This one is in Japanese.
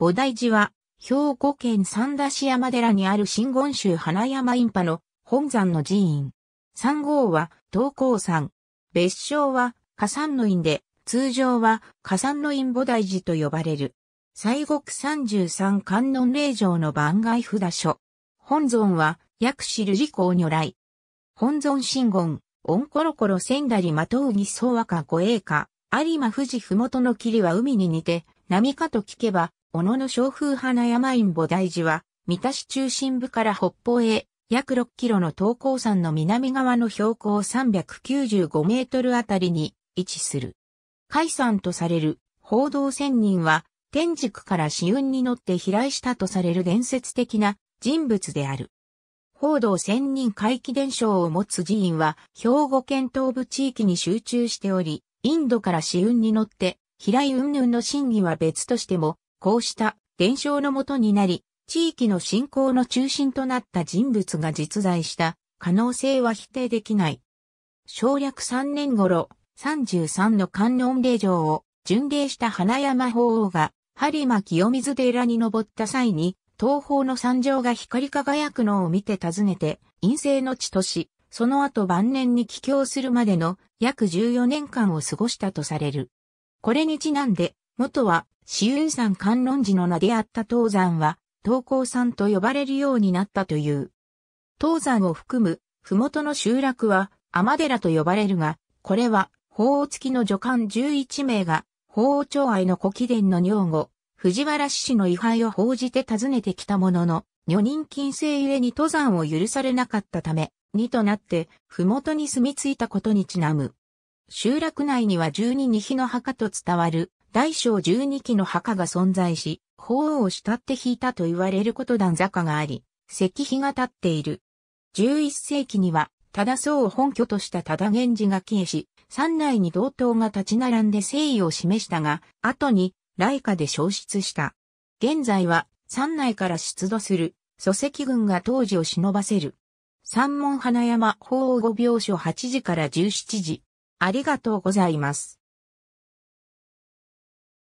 菩提寺は、兵庫県三田市山寺にある真言宗花山ン派の本山の寺院。三号は東光山。別称は火山の院で、通常は火山の院菩提寺と呼ばれる。西国三十三観音霊場の番外札所。本尊は薬師瑠璃光如来。本尊真言、オンコロコロ仙だりまとうにそ和か護衛歌、有馬富士ふもとの霧は海に似て、波かと聞けば、小野の小風花山陰菩大寺は、三田市中心部から北方へ、約6キロの東高山の南側の標高395メートルあたりに位置する。海山とされる報道仙人は、天竺から紫雲に乗って飛来したとされる伝説的な人物である。報道仙人回帰伝承を持つ寺院は、兵庫県東部地域に集中しており、インドから紫雲に乗って、飛来云々の真偽は別としても、こうした伝承のもとになり、地域の信仰の中心となった人物が実在した可能性は否定できない。省略3年頃、33の観音霊場を巡礼した花山法王が、播磨清水寺に登った際に、東方の山上が光り輝くのを見て訪ねて、陰性の地とし、その後晩年に帰郷するまでの約14年間を過ごしたとされる。これにちなんで、元は、紫雲山観音寺の名であった東山は、東高山と呼ばれるようになったという。東山を含む、麓の集落は、天寺と呼ばれるが、これは、法王付きの女官11名が、法王町愛の古貴殿の女後、藤原氏の位牌を報じて訪ねてきたものの、女人禁制ゆえに登山を許されなかったため、にとなって、麓に住み着いたことにちなむ。集落内には十二二日の墓と伝わる、大小十二基の墓が存在し、法王を慕って引いたと言われること段坂があり、石碑が立っている。11世紀には、忠宗を本拠とした忠源氏が消えし、山内に同等が立ち並んで誠意を示したが、後に、来下で消失した。現在は、山内から出土する、祖籍軍が当時を忍ばせる。三門花山法王御病所8時から17時。ありがとうございます。